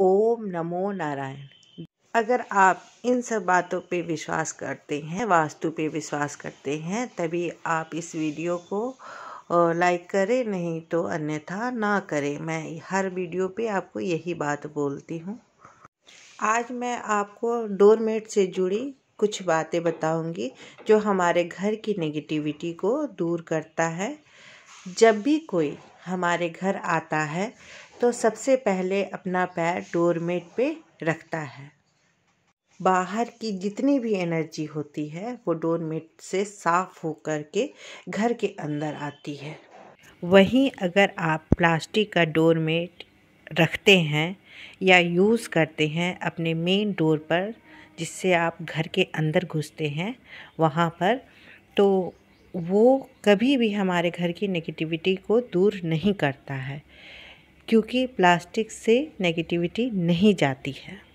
ओम नमो नारायण अगर आप इन सब बातों पे विश्वास करते हैं वास्तु पे विश्वास करते हैं तभी आप इस वीडियो को लाइक करें नहीं तो अन्यथा ना करें मैं हर वीडियो पे आपको यही बात बोलती हूँ आज मैं आपको डोरमेट से जुड़ी कुछ बातें बताऊंगी जो हमारे घर की नेगेटिविटी को दूर करता है जब भी कोई हमारे घर आता है तो सबसे पहले अपना पैर डोरमेट पे रखता है बाहर की जितनी भी एनर्जी होती है वो डोरमेट से साफ़ होकर के घर के अंदर आती है वहीं अगर आप प्लास्टिक का डोरमेट रखते हैं या यूज़ करते हैं अपने मेन डोर पर जिससे आप घर के अंदर घुसते हैं वहाँ पर तो वो कभी भी हमारे घर की नेगेटिविटी को दूर नहीं करता है क्योंकि प्लास्टिक से नेगेटिविटी नहीं जाती है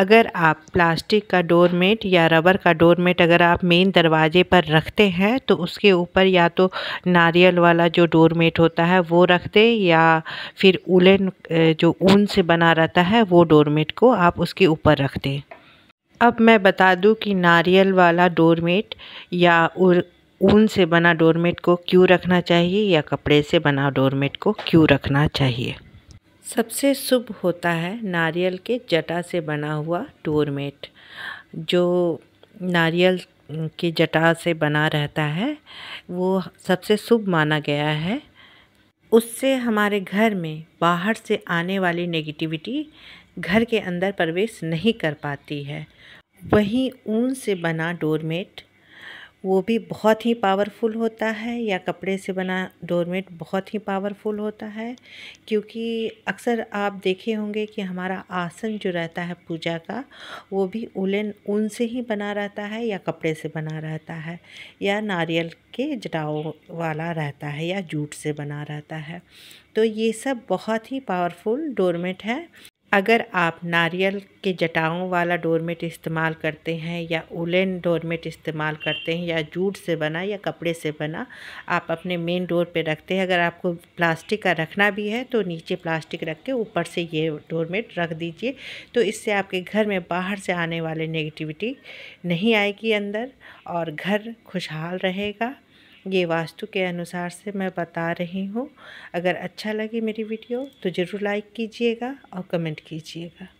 अगर आप प्लास्टिक का डोरमेट या रबर का डोरमेट अगर आप मेन दरवाजे पर रखते हैं तो उसके ऊपर या तो नारियल वाला जो डोरमेट होता है वो रख दें या फिर उलन जो ऊन से बना रहता है वो डोरमेट को आप उसके ऊपर रख दें अब मैं बता दूं कि नारियल वाला डोरमेट या ऊन से बना डोरमेट को क्यों रखना चाहिए या कपड़े से बना डोरमेट को क्यों रखना चाहिए सबसे शुभ होता है नारियल के जटा से बना हुआ डोरमेट जो नारियल की जटा से बना रहता है वो सबसे शुभ माना गया है उससे हमारे घर में बाहर से आने वाली नेगेटिविटी घर के अंदर प्रवेश नहीं कर पाती है वहीं ऊन से बना डोरमेट वो भी बहुत ही पावरफुल होता है या कपड़े से बना डोरमेट बहुत ही पावरफुल होता है क्योंकि अक्सर आप देखे होंगे कि हमारा आसन जो रहता है पूजा का वो भी उलन ऊन से ही बना रहता है या कपड़े से बना रहता है या नारियल के जटाओं वाला रहता है या जूट से बना रहता है तो ये सब बहुत ही पावरफुल डोरमेट है अगर आप नारियल के जटाओं वाला डोरमेट इस्तेमाल करते हैं या उलेन डोरमेट इस्तेमाल करते हैं या जूट से बना या कपड़े से बना आप अपने मेन डोर पे रखते हैं अगर आपको प्लास्टिक का रखना भी है तो नीचे प्लास्टिक रख के ऊपर से ये डोरमेट रख दीजिए तो इससे आपके घर में बाहर से आने वाले नेगेटिविटी नहीं आएगी अंदर और घर खुशहाल रहेगा ये वास्तु के अनुसार से मैं बता रही हूँ अगर अच्छा लगे मेरी वीडियो तो ज़रूर लाइक कीजिएगा और कमेंट कीजिएगा